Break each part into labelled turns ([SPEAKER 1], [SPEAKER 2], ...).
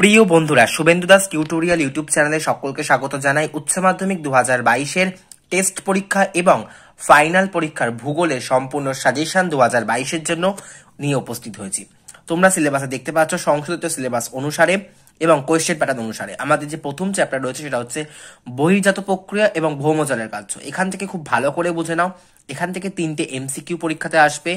[SPEAKER 1] প্রিয় বন্ধুরা Suvendu Das tutorial YouTube চ্যানেলে সকলকে স্বাগত জানাই উচ্চ মাধ্যমিক দু হাজার বাইশের টেস্ট পরীক্ষা এবং ফাইনাল পরীক্ষার ভূগোলের সম্পূর্ণ সাজেশন দু হাজার বাইশের জন্য নিয়ে উপস্থিত হয়েছি তোমরা সিলেবাসে দেখতে পাচ্ছ সংশোধিত সিলেবাস অনুসারে এবং কোয়েশ্চেন প্যাটার্ন অনুসারে আমাদের যে প্রথম চ্যাপ্টার রয়েছে সেটা হচ্ছে বহির্জাত প্রক্রিয়া এবং ভৌমজলের কার্য এখান থেকে খুব ভালো করে বুঝে নাও এখান থেকে তিনটে এমসিকিউ পরীক্ষাতে আসবে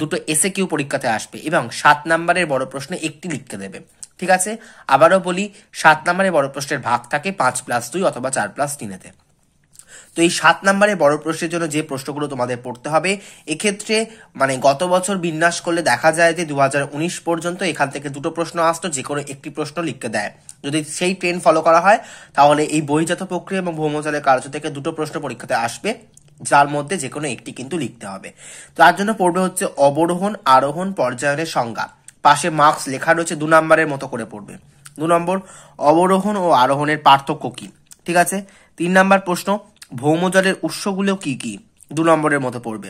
[SPEAKER 1] দুটো এসএ কিউ পরীক্ষাতে আসবে এবং সাত নাম্বারের বড় প্রশ্নে একটি লিখতে দেবে ঠিক আছে আবারও বলি সাত নম্বরে বড় প্রশ্নের ভাগ থাকে পাঁচ প্লাস দুই অথবা চার প্লাস তিনেতে তো এই সাত নম্বরে বড় প্রশ্নের জন্য যে প্রশ্নগুলো তোমাদের পড়তে হবে এক্ষেত্রে মানে গত বছর বিন্যাস করলে দেখা যায় যে দু পর্যন্ত এখান থেকে দুটো প্রশ্ন আসতো যে কোনো একটি প্রশ্ন লিখতে দেয় যদি সেই ট্রেন ফলো করা হয় তাহলে এই বহিজাত প্রক্রিয়া এবং ভৌমজলের কার্য থেকে দুটো প্রশ্ন পরীক্ষাতে আসবে যার মধ্যে যে কোনো একটি কিন্তু লিখতে হবে তার জন্য পড়বে হচ্ছে অবরোহণ আরোহণ পর্যায়নের সংজ্ঞা পাশে মার্কস লেখা রয়েছে দু নম্বরের মতো করে পড়বে দু নম্বর অবরোহণ ও আরোহণের পার্থক্য কি ঠিক আছে তিন নম্বর প্রশ্ন ভৌমজলের উৎসগুলো কি কি দু নম্বরের মতো পড়বে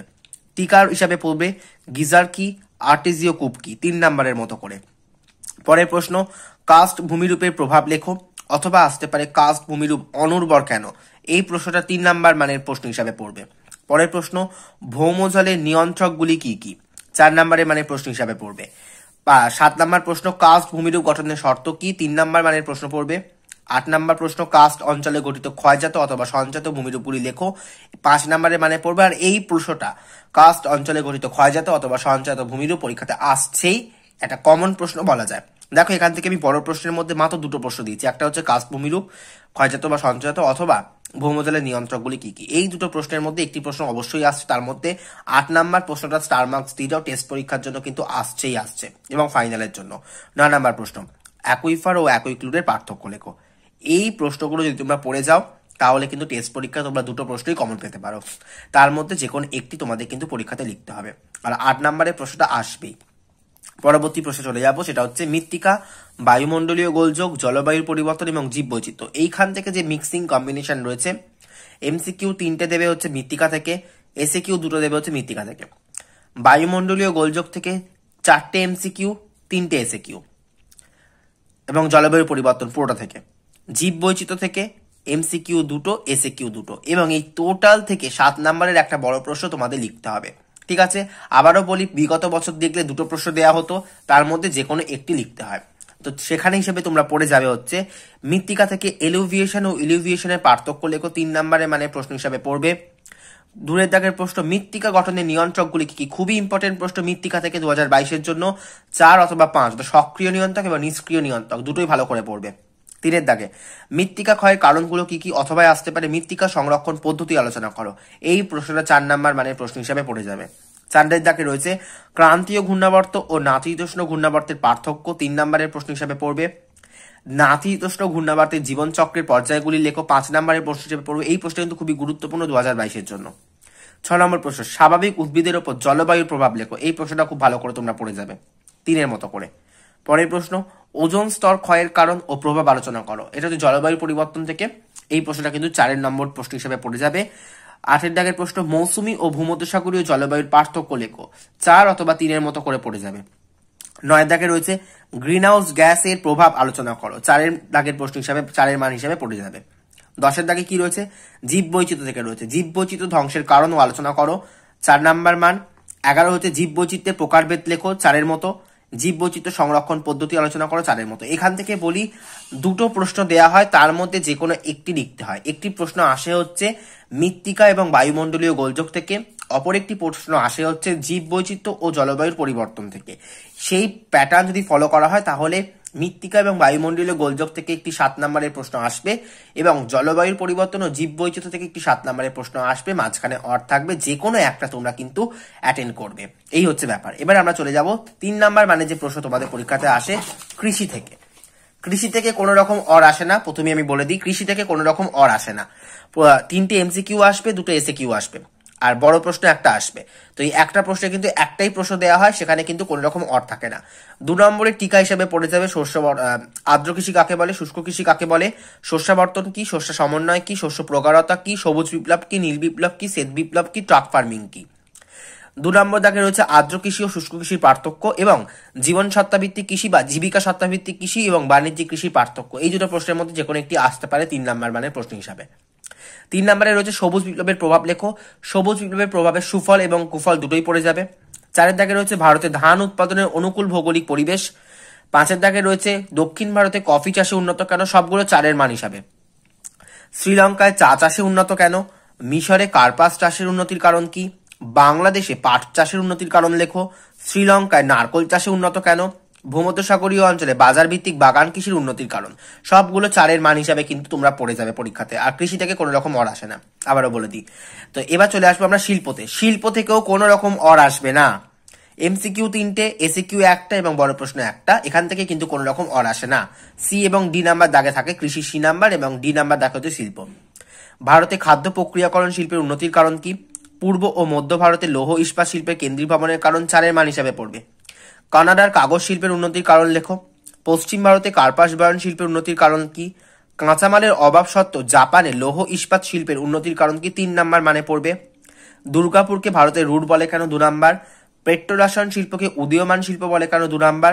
[SPEAKER 1] টিকার হিসাবে পড়বে গিজার কি আর্টিজিও কূপ কি তিন নম্বরের মতো করে পরের প্রশ্ন কাস্ট ভূমিরূপের প্রভাব লেখো অথবা আসতে পারে কাস্ট ভূমিরূপ অনুর্বর কেন এই প্রশ্নটা তিন নাম্বার মানের প্রশ্ন হিসাবে পড়বে পরের প্রশ্ন ভৌমজলের নিয়ন্ত্রকগুলি কি কি চার নম্বরের মানে প্রশ্ন হিসাবে পড়বে সাত নম্বর প্রশ্ন কাস্ট ভূমিরূপ গঠনের শর্ত কি তিন নম্বর মানের প্রশ্ন পড়বে আট নম্বর প্রশ্ন কাস্ট অঞ্চলে গঠিত ক্ষয়জাত অথবা সঞ্জাত ভূমিরূপগুলি লেখো পাঁচ নাম্বারে মানে পড়বে আর এই প্রশ্নটা কাস্ট অঞ্চলে গঠিত ক্ষয়জাত অথবা সঞ্জাত ভূমিরূপ পরীক্ষাতে আসছেই একটা কমন প্রশ্ন বলা যায় দেখো এখান থেকে আমি বড় প্রশ্নের মধ্যে মাত্র দুটো প্রশ্ন দিয়েছি একটা হচ্ছে কাস্ট ভূমিরূপ ক্ষয়জাত বা সঞ্চয়ত অথবা ভৌমজলের নিয়ন্ত্রকগুলি কি কি এই দুটো প্রশ্নের মধ্যে একটি প্রশ্ন অবশ্যই আসছে তার মধ্যে আট নাম্বার প্রশ্নটা স্টার মার্কস দিয়েও টেস্ট পরীক্ষার জন্য কিন্তু আসছেই আসছে এবং ফাইনালের জন্য নয় নাম্বার প্রশ্ন অ্যাকুইফার ও অ্যাকুইক্লুডের পার্থক্য লেখো এই প্রশ্নগুলো যদি তোমরা পড়ে যাও তাহলে কিন্তু টেস্ট পরীক্ষা তোমরা দুটো প্রশ্নই কমন পেতে পারো তার মধ্যে যে কোনো একটি তোমাদের কিন্তু পরীক্ষাতে লিখতে হবে আর আট নাম্বারের প্রশ্নটা আসবেই পরবর্তী প্রশ্নে চলে যাবো সেটা হচ্ছে মৃত্তিকা বায়ুমণ্ডলীয় গোলযোগ জলবায়ুর পরিবর্তন এবং বৈচিত্র এইখান থেকে যে মিক্সিং কম্বিনেশন রয়েছে এমসিকিউ তিনটে দেবে হচ্ছে মৃত্তিকা থেকে এসে কিউ দুটো দেবে হচ্ছে মৃত্তিকা থেকে বায়ুমণ্ডলীয় গোলযোগ থেকে চারটে এমসিকিউ তিনটে এসে কিউ এবং জলবায়ুর পরিবর্তন পুরোটা থেকে জীব বৈচিত্র থেকে এমসিকিউ দুটো এসে কিউ দুটো এবং এই টোটাল থেকে সাত নম্বরের একটা বড় প্রশ্ন তোমাদের লিখতে হবে ঠিক আছে আবারও বলি বিগত বছর দেখলে দুটো প্রশ্ন দেয়া হতো তার মধ্যে যে কোনো একটি লিখতে হয় তো সেখানে হিসেবে তোমরা পড়ে যাবে হচ্ছে মৃত্তিকা থেকে এলুভিয়েশন ও ইলুভিয়েশনের পার্থক্য লেখো তিন নম্বরে মানে প্রশ্ন হিসাবে পড়বে দূরের দাগের প্রশ্ন মৃত্তিকা গঠনের নিয়ন্ত্রকগুলি কি কি খুবই ইম্পর্টেন্ট প্রশ্ন মৃত্তিকা থেকে দু হাজার বাইশের জন্য চার অথবা পাঁচ সক্রিয় নিয়ন্ত্রক এবং নিষ্ক্রিয় নিয়ন্ত্রক দুটোই ভালো করে পড়বে তিনের দাগে মৃত্তিকা ক্ষয়ের কারণগুলো কি কি অথবা আসতে পারে মৃত্তিকা সংরক্ষণ পদ্ধতি আলোচনা করো এই প্রশ্নটা চার নাম্বার মানে প্রশ্ন হিসাবে পড়ে যাবে চান্ডের দাগে রয়েছে ক্রান্তীয় ঘূর্ণাবর্ত ও নাতিদোষ্ণ ঘূর্ণাবর্তের পার্থক্য তিন নম্বরের প্রশ্ন হিসাবে পড়বে নাতিদোষ্ণ ঘূর্ণাবর্তের জীবনচক্রের পর্যায়গুলি লেখো পাঁচ নম্বরের প্রশ্ন হিসেবে পড়বে এই প্রশ্ন কিন্তু খুবই গুরুত্বপূর্ণ দু হাজার বাইশের জন্য ছ নম্বর প্রশ্ন স্বাভাবিক উদ্ভিদের ওপর জলবায়ুর প্রভাব লেখো এই প্রশ্নটা খুব ভালো করে তোমরা পড়ে যাবে তিনের মতো করে পরের প্রশ্ন ওজন স্তর ক্ষয়ের কারণ ও প্রভাব আলোচনা করো এটা হচ্ছে জলবায়ু পরিবর্তন থেকে এই প্রশ্নটা কিন্তু চারের নম্বর প্রশ্ন হিসেবে পড়ে যাবে আটের দাগের প্রশ্ন মৌসুমি ও ভূমধ্যসাগরীয় জলবায়ুর পার্থক্য লেখো চার অথবা তিনের মতো করে পড়ে যাবে নয় দাগে রয়েছে গ্রিন হাউস গ্যাসের প্রভাব আলোচনা করো চারের দাগের প্রশ্ন হিসাবে চারের মান হিসাবে পড়ে যাবে দশের দাগে কি রয়েছে জীব বৈচিত্র থেকে রয়েছে জীব বৈচিত্র ধ্বংসের কারণও আলোচনা করো চার নাম্বার মান এগারো হচ্ছে জীব বৈচিত্রের প্রকারভেদ লেখো চারের মতো জীববৈচিত্র্য সংরক্ষণ পদ্ধতি আলোচনা করো চারের মতো এখান থেকে বলি দুটো প্রশ্ন দেয়া হয় তার মধ্যে যে কোনো একটি লিখতে হয় একটি প্রশ্ন আসে হচ্ছে মৃত্তিকা এবং বায়ুমণ্ডলীয় গোলযোগ থেকে অপর একটি প্রশ্ন আসে হচ্ছে জীববৈচিত্র্য ও জলবায়ুর পরিবর্তন থেকে সেই প্যাটার্ন যদি ফলো করা হয় তাহলে মৃত্তিকা এবং বায়ুমণ্ডলীয় গোলযোগ থেকে একটি সাত নম্বরের প্রশ্ন আসবে এবং জলবায়ুর পরিবর্তন ও জীব বৈচিত্র্য থেকে একটি সাত নম্বরের প্রশ্ন আসবে মাঝখানে অর্থ থাকবে যে কোনো একটা তোমরা কিন্তু অ্যাটেন্ড করবে এই হচ্ছে ব্যাপার এবার আমরা চলে যাব তিন নাম্বার মানে যে প্রশ্ন তোমাদের পরীক্ষাতে আসে কৃষি থেকে কৃষি থেকে কোনো রকম অর আসে না প্রথমে আমি বলে দিই কৃষি থেকে কোনো রকম অর আসে না তিনটে এমসি কিউ আসবে দুটো এসে কিউ আসবে আর বড় প্রশ্ন একটা আসবে তো এই একটা প্রশ্নে কিন্তু একটাই প্রশ্ন দেওয়া হয় সেখানে কিন্তু কোনো রকম অর থাকে না দু নম্বরে টিকা হিসেবে পড়ে যাবে শস্য আর্দ্র কৃষি কাকে বলে শুষ্ক কৃষি কাকে বলে শস্যাবর্তন কি শস্য সমন্বয় কি শস্য প্রগাঢ়তা কি সবুজ বিপ্লব কি নীল বিপ্লব কি সেদ বিপ্লব কি ট্রাক ফার্মিং কি দু নম্বর দাগে রয়েছে আর্দ্র কৃষি ও শুষ্ক কৃষির পার্থক্য এবং জীবন সত্তাভিত্তিক কৃষি বা জীবিকা সত্তাভিত্তিক কৃষি এবং বাণিজ্যিক কৃষির পার্থক্য এই দুটো প্রশ্নের মধ্যে যে কোনো একটি আসতে পারে তিন নম্বর মানের প্রশ্ন হিসাবে তিন নম্বরে রয়েছে সবুজ বিপ্লবের প্রভাব লেখো সবুজ বিপ্লবের প্রভাবে সুফল এবং কুফল দুটোই পড়ে যাবে চারের দাগে রয়েছে ভারতে ধান উৎপাদনের অনুকূল ভৌগোলিক পরিবেশ পাঁচের দাগে রয়েছে দক্ষিণ ভারতে কফি চাষে উন্নত কেন সবগুলো চারের মান হিসাবে শ্রীলঙ্কায় চা চাষে উন্নত কেন মিশরে কার্পাস চাষের উন্নতির কারণ কি বাংলাদেশে পাট চাষের উন্নতির কারণ লেখো শ্রীলঙ্কায় নারকোল চাষে উন্নত কেন ভূমধ্যসাগরীয় অঞ্চলে বাজার ভিত্তিক বাগান কৃষির উন্নতির কারণ সবগুলো চারের মান হিসাবে কিন্তু তোমরা পড়ে যাবে পরীক্ষাতে আর কৃষি থেকে কোনো রকম অর আসে না আবারও বলে দিই তো এবার চলে আসবো আমরা শিল্পতে শিল্প থেকেও কোনো রকম অর আসবে না এমসিকিউ তিনটে এসিকিউ একটা এবং বড় প্রশ্ন একটা এখান থেকে কিন্তু কোনো রকম অর আসে না সি এবং ডি নাম্বার দাগে থাকে কৃষি সি নাম্বার এবং ডি নাম্বার দাগে হচ্ছে শিল্প ভারতে খাদ্য প্রক্রিয়াকরণ শিল্পের উন্নতির কারণ কি পূর্ব ও মধ্য ভারতে লৌহ ইস্পাত শিল্পের ভবনের কারণ চারের মান হিসাবে পড়বে কানাডার কাগজ শিল্পের উন্নতির কারণ লেখো পশ্চিম ভারতে কার্পাস বয়ন শিল্পের উন্নতির কারণ কি কাঁচামালের অভাব সত্ত্বেও জাপানে লৌহ ইস্পাত শিল্পের উন্নতির কারণ কি তিন নাম্বার মানে পড়বে দুর্গাপুরকে ভারতের রুট বলে কেন দু নাম্বার পেট্রোরাসায়ন শিল্পকে উদীয়মান শিল্প বলে কেন দু নাম্বার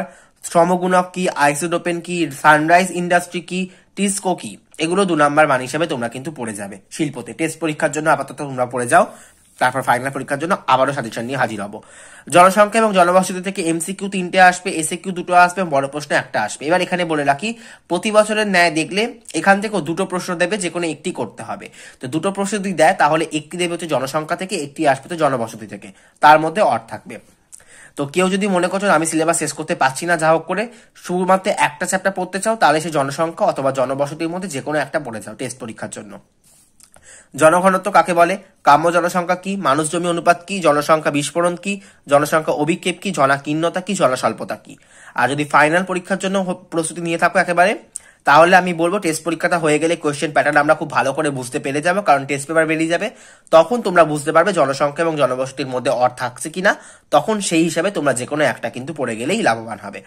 [SPEAKER 1] শ্রমগুণক কি আইসোডোপেন কি সানরাইজ ইন্ডাস্ট্রি কি টিসকো কি এগুলো দু নাম্বার মান হিসাবে তোমরা কিন্তু পড়ে যাবে শিল্পতে টেস্ট পরীক্ষার জন্য আপাতত তোমরা পড়ে যাও তারপর ফাইনাল পরীক্ষার জন্য আবারও সাজেশন নিয়ে হাজির হব জনসংখ্যা এবং জনবসতি থেকে এমসিকিউ তিনটে আসবে এসে কিউ দুটো আসবে এবং বড় প্রশ্ন একটা আসবে এবার এখানে বলে রাখি প্রতি বছরের ন্যায় দেখলে এখান থেকেও দুটো প্রশ্ন দেবে যে কোনো একটি করতে হবে তো দুটো প্রশ্ন যদি দেয় তাহলে একটি দেবে হচ্ছে জনসংখ্যা থেকে একটি আসবে তো জনবসতি থেকে তার মধ্যে অর থাকবে তো কেউ যদি মনে করছেন আমি সিলেবাস শেষ করতে পারছি না যা হোক করে শুধুমাত্র একটা চ্যাপ্টার পড়তে চাও তাহলে সে জনসংখ্যা অথবা জনবসতির মধ্যে যে কোনো একটা পড়ে যাও টেস্ট পরীক্ষার জন্য জনঘনত্ব কাকে বলে কাম্য জনসংখ্যা কি মানুষ জমি অনুপাত কি জনসংখ্যা বিস্ফোরণ কি জনসংখ্যা অভিক্ষেপ কি জনাকীর্ণতা কি জনস্বল্পতা কি আর যদি ফাইনাল পরীক্ষার জন্য প্রস্তুতি নিয়ে থাকো একেবারে তাহলে আমি বলবো টেস্ট পরীক্ষাটা হয়ে গেলে কোয়েশ্চেন প্যাটার্ন আমরা খুব ভালো করে বুঝতে পেরে যাবো কারণ টেস্ট পেপার বেরিয়ে যাবে তখন তোমরা বুঝতে পারবে জনসংখ্যা এবং জনবসতির মধ্যে অর থাকছে কিনা তখন সেই হিসাবে তোমরা যে কোনো একটা কিন্তু পড়ে গেলেই লাভবান হবে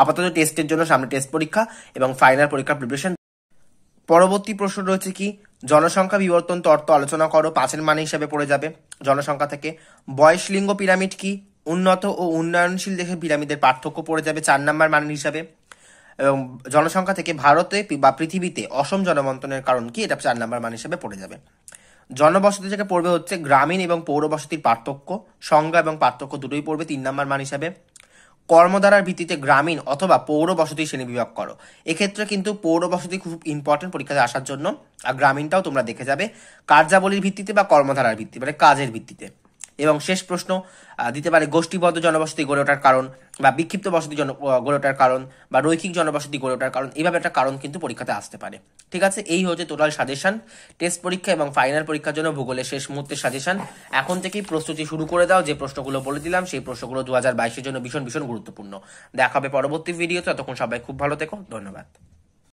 [SPEAKER 1] আপাতত টেস্টের জন্য সামনে টেস্ট পরীক্ষা এবং ফাইনাল পরীক্ষার প্রিপারেশন পরবর্তী প্রশ্ন রয়েছে কি জনসংখ্যা বিবর্তন তত্ত্ব আলোচনা করো পাঁচের মানে হিসাবে পড়ে যাবে জনসংখ্যা থেকে বয়স লিঙ্গ পিরামিড কি উন্নত ও উন্নয়নশীল দেশের পিরামিডের পার্থক্য পড়ে যাবে চার নাম্বার মানের হিসাবে এবং জনসংখ্যা থেকে ভারতে বা পৃথিবীতে অসম জনবন্টনের কারণ কি এটা চার নাম্বার মান হিসাবে পড়ে যাবে জনবসতি থেকে পড়বে হচ্ছে গ্রামীণ এবং পৌরবসতির পার্থক্য সংজ্ঞা এবং পার্থক্য দুটোই পড়বে তিন নাম্বার মান হিসাবে কর্মধারার ভিত্তিতে গ্রামীণ অথবা পৌর বসতি শ্রেণী বিভাগ করো এক্ষেত্রে কিন্তু পৌর বসতি খুব ইম্পর্টেন্ট পরীক্ষাতে আসার জন্য আর গ্রামীণটাও তোমরা দেখে যাবে কার্যাবলীর ভিত্তিতে বা কর্মধারার ভিত্তিতে মানে কাজের ভিত্তিতে এবং শেষ প্রশ্ন দিতে পারে গোষ্ঠীবদ্ধ জনবসতি গড়ে ওঠার কারণ বা বিক্ষিপ্ত বসতি জন গড়ে ওঠার কারণ বা রৈখিক জনবসতি গড়ে ওঠার কারণ এইভাবে একটা কারণ কিন্তু পরীক্ষাতে আসতে পারে ঠিক আছে এই হচ্ছে টোটাল সাজেশন টেস্ট পরীক্ষা এবং ফাইনাল পরীক্ষার জন্য ভূগোলের শেষ মুহূর্তের সাজেশন এখন থেকেই প্রস্তুতি শুরু করে দাও যে প্রশ্নগুলো বলে দিলাম সেই প্রশ্নগুলো দু হাজার বাইশের জন্য ভীষণ ভীষণ গুরুত্বপূর্ণ দেখাবে পরবর্তী ভিডিওতে ততক্ষণ সবাই খুব ভালো থেকো ধন্যবাদ